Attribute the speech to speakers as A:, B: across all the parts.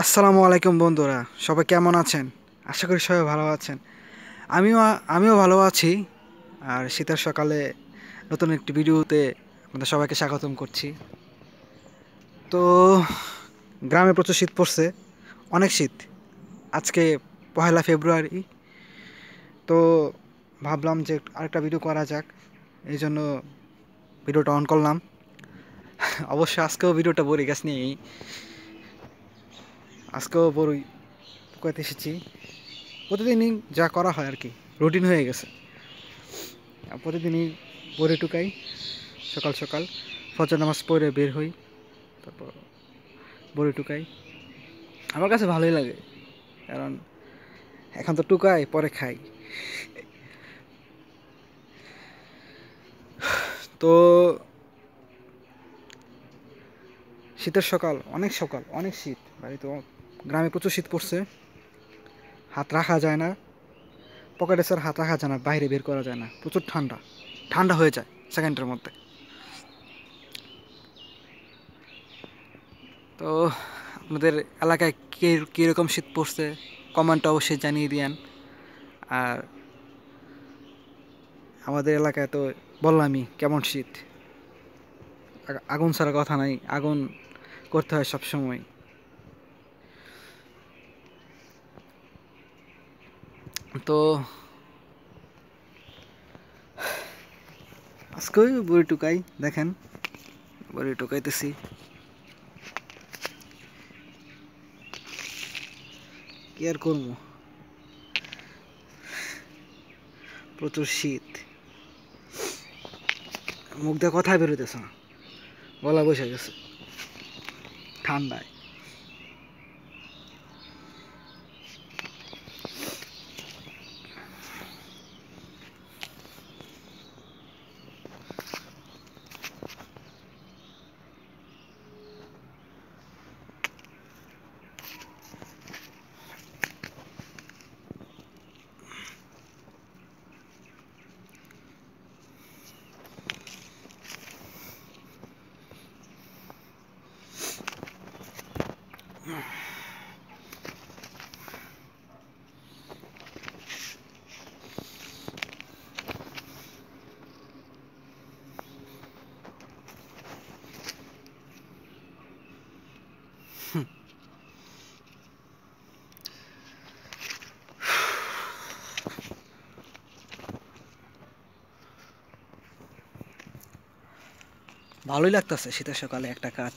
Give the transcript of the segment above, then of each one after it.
A: আসসালামু আলাইকুম বন্ধুরা সবাই কেমন আছেন আশা করি সবাই ভালো আছেন আমিও আমিও ভালো আছি আর শীতের সকালে নতুন একটি ভিডিওতে আপনাদের সবাইকে স্বাগতম করছি তো গ্রামে প্রচুর শীত পড়ছে অনেক শীত আজকে পহেলা ফেব্রুয়ারি তো ভাবলাম যে আরেকটা ভিডিও করা যাক এই জন্য ভিডিওটা অন করলাম অবশ্যই আজকেও ভিডিওটা বলি গাছ নিয়েই আজকেও বড়ই পোকাতে এসেছি প্রতিদিনই যা করা হয় আর কি রুটিন হয়ে গেছে প্রতিদিনই পরে টুকাই সকাল সকাল ফজর নামাজ পরে বের হই তারপর বড়ি টুকাই আমার কাছে ভালোই লাগে কারণ এখন তো টুকাই পরে খাই তো শীতের সকাল অনেক সকাল অনেক শীত বাড়িতে গ্রামে প্রচুর শীত পড়ছে হাত রাখা যায় না পকেটে স্যার হাত রাখা যায় না বাইরে বের করা যায় না প্রচুর ঠান্ডা ঠান্ডা হয়ে যায় সেকেন্ডের মধ্যে তো আপনাদের এলাকায় কে কীরকম শীত পড়ছে কমেন্ট অবশ্যই জানিয়ে দেন আর আমাদের এলাকায় তো বললামই কেমন শীত আগুন ছাড়া কথা নাই আগুন করতে হয় সবসময় তো আজকে বড়ি টুকাই দেখেন বড়ি টুকাইতেছি কি আর করবো প্রচুর শীত মুখ দিয়ে কথা বেরোতেছে না গলা বসে গেছে ঠান্ডায় ভালোই লাগতেছে শীতের সকালে একটা কাজ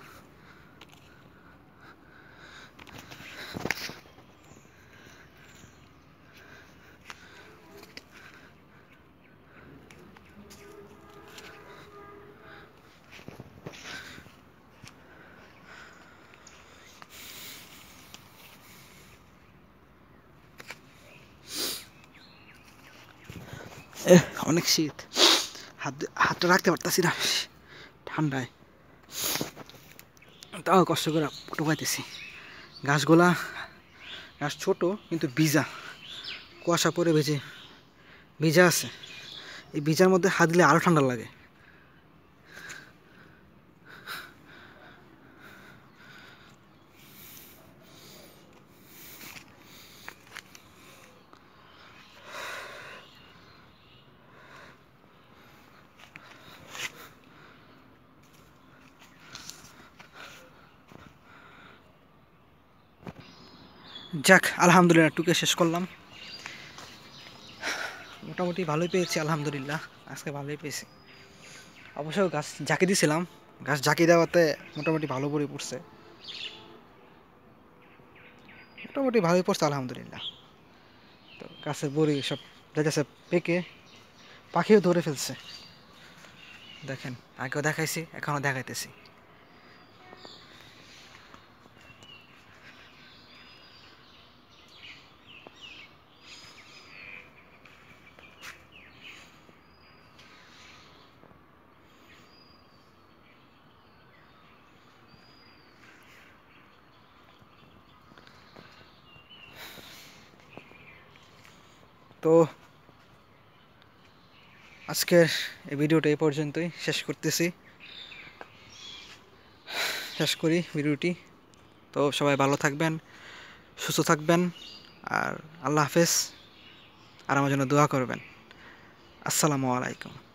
A: অনেক শীত হাত হাতটা রাখতে পারতাছি না ঠান্ডায় তাও কষ্ট করে টোকাইতেছি গাছগুলা গাছ ছোট কিন্তু ভিজা কুয়াশা পরে ভেজে ভিজা আছে এই ভিজার মধ্যে হাত দিলে আরও ঠান্ডা লাগে যাক আলহামদুলিল্লাহ টুকে শেষ করলাম মোটামুটি ভালোই পেয়েছি আলহামদুলিল্লাহ আজকে ভালোই পেয়েছি অবশ্য গাছ ঝাঁকি দিয়েছিলাম গাছ ঝাঁকি দেওয়াতে মোটামুটি ভালো করে পড়ছে মোটামুটি ভালোই পড়ছে আলহামদুলিল্লাহ তো গাছে বড়ি সব যাচ্ছে পেকে পাখিও ধরে ফেলছে দেখেন আগেও দেখাইছি এখনও দেখাইতেছি তো আজকের এই ভিডিওটা এই পর্যন্তই শেষ করতেছি শেষ করি ভিডিওটি তো সবাই ভালো থাকবেন সুস্থ থাকবেন আর আল্লাহ হাফেজ আর আমার জন্য দোয়া করবেন আসসালামু আলাইকুম